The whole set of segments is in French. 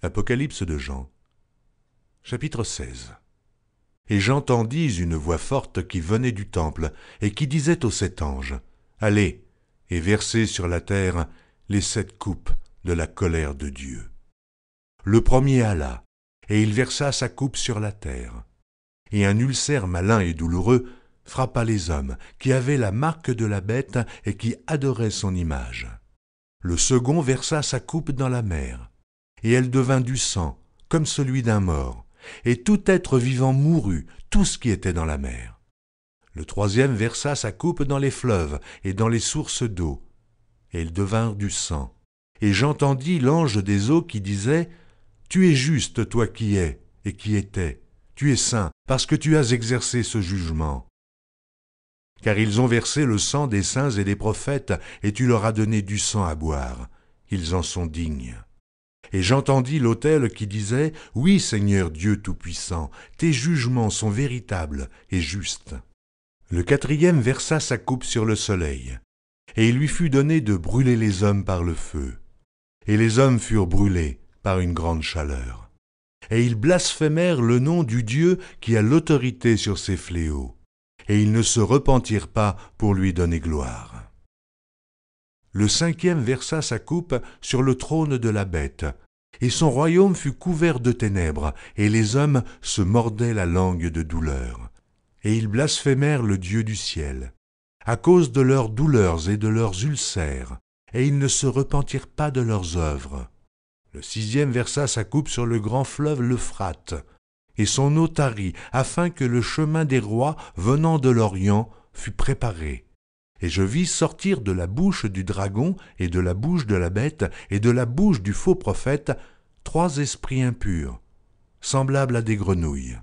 Apocalypse de Jean. Chapitre 16. Et j'entendis une voix forte qui venait du temple, et qui disait aux sept anges, Allez, et versez sur la terre les sept coupes de la colère de Dieu. Le premier alla, et il versa sa coupe sur la terre. Et un ulcère malin et douloureux frappa les hommes, qui avaient la marque de la bête et qui adoraient son image. Le second versa sa coupe dans la mer et elle devint du sang, comme celui d'un mort, et tout être vivant mourut, tout ce qui était dans la mer. Le troisième versa sa coupe dans les fleuves et dans les sources d'eau, et ils devinrent du sang. Et j'entendis l'ange des eaux qui disait, Tu es juste, toi qui es, et qui étais, tu es saint, parce que tu as exercé ce jugement. Car ils ont versé le sang des saints et des prophètes, et tu leur as donné du sang à boire. Ils en sont dignes. Et j'entendis l'autel qui disait, Oui Seigneur Dieu Tout-Puissant, tes jugements sont véritables et justes. Le quatrième versa sa coupe sur le soleil, et il lui fut donné de brûler les hommes par le feu. Et les hommes furent brûlés par une grande chaleur. Et ils blasphémèrent le nom du Dieu qui a l'autorité sur ses fléaux, et ils ne se repentirent pas pour lui donner gloire. Le cinquième versa sa coupe sur le trône de la bête, et son royaume fut couvert de ténèbres, et les hommes se mordaient la langue de douleur. Et ils blasphémèrent le Dieu du ciel, à cause de leurs douleurs et de leurs ulcères, et ils ne se repentirent pas de leurs œuvres. Le sixième versa sa coupe sur le grand fleuve l'Euphrate, et son eau tarit, afin que le chemin des rois venant de l'Orient fût préparé. Et je vis sortir de la bouche du dragon, et de la bouche de la bête, et de la bouche du faux prophète, trois esprits impurs, semblables à des grenouilles.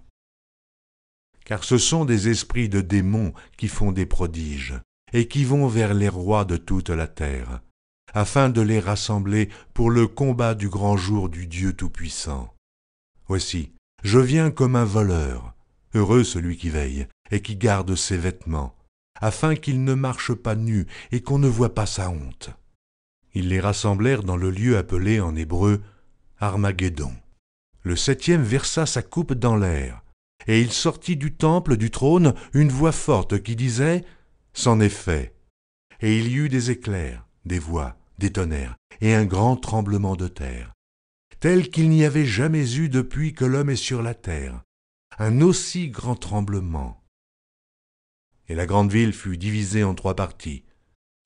Car ce sont des esprits de démons qui font des prodiges, et qui vont vers les rois de toute la terre, afin de les rassembler pour le combat du grand jour du Dieu Tout-Puissant. Voici, je viens comme un voleur, heureux celui qui veille, et qui garde ses vêtements, afin qu'il ne marche pas nu et qu'on ne voie pas sa honte. Ils les rassemblèrent dans le lieu appelé en hébreu Armageddon. Le septième versa sa coupe dans l'air, et il sortit du temple du trône une voix forte qui disait C'en est fait. Et il y eut des éclairs, des voix, des tonnerres, et un grand tremblement de terre, tel qu'il n'y avait jamais eu depuis que l'homme est sur la terre, un aussi grand tremblement et la grande ville fut divisée en trois parties.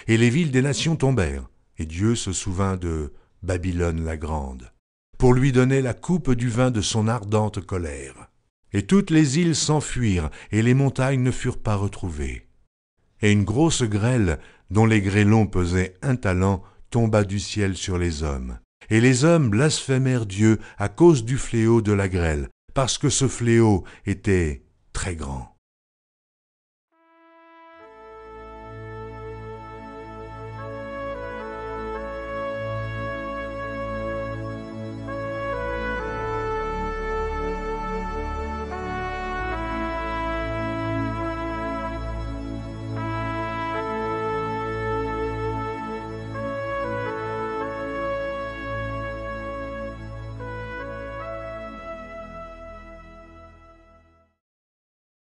Et les villes des nations tombèrent, et Dieu se souvint de Babylone la grande, pour lui donner la coupe du vin de son ardente colère. Et toutes les îles s'enfuirent, et les montagnes ne furent pas retrouvées. Et une grosse grêle, dont les grêlons pesaient un talent, tomba du ciel sur les hommes. Et les hommes blasphémèrent Dieu à cause du fléau de la grêle, parce que ce fléau était très grand.